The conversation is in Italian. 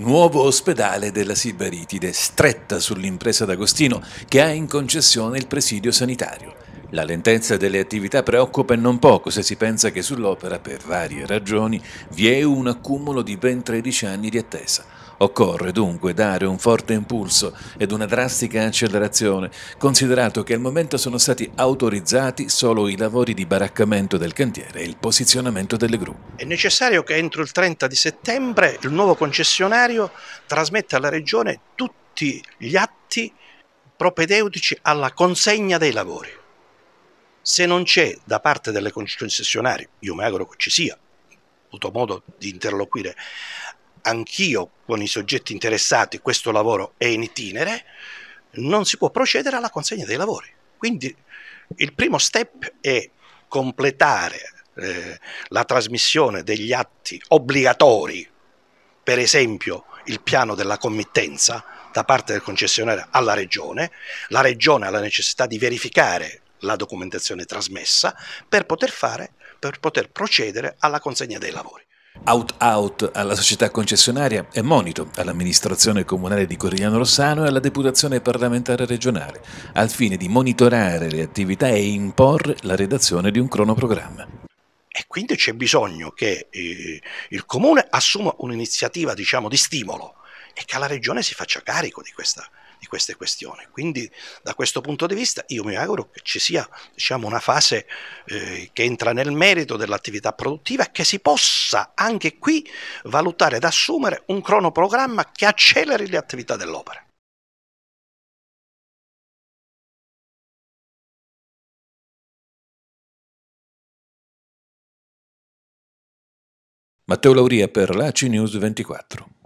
Nuovo ospedale della Sibaritide, stretta sull'impresa d'Agostino, che ha in concessione il presidio sanitario. La lentezza delle attività preoccupa e non poco se si pensa che sull'opera, per varie ragioni, vi è un accumulo di ben 13 anni di attesa. Occorre dunque dare un forte impulso ed una drastica accelerazione, considerato che al momento sono stati autorizzati solo i lavori di baraccamento del cantiere e il posizionamento delle gru. È necessario che entro il 30 di settembre il nuovo concessionario trasmetta alla Regione tutti gli atti propedeutici alla consegna dei lavori se non c'è da parte delle concessionarie, io mi auguro che ci sia, ho avuto modo di interloquire anch'io con i soggetti interessati, questo lavoro è in itinere, non si può procedere alla consegna dei lavori. Quindi il primo step è completare eh, la trasmissione degli atti obbligatori, per esempio il piano della committenza da parte del concessionario alla regione, la regione ha la necessità di verificare la documentazione trasmessa per poter, fare, per poter procedere alla consegna dei lavori. Out Out alla società concessionaria e monito all'amministrazione comunale di Corigliano Rossano e alla deputazione parlamentare regionale, al fine di monitorare le attività e imporre la redazione di un cronoprogramma. E quindi c'è bisogno che eh, il comune assuma un'iniziativa diciamo, di stimolo e che la regione si faccia carico di questa, di queste questioni. Quindi da questo punto di vista io mi auguro che ci sia diciamo, una fase eh, che entra nel merito dell'attività produttiva e che si possa anche qui valutare ed assumere un cronoprogramma che acceleri le attività dell'opera. Matteo Lauria per la News 24.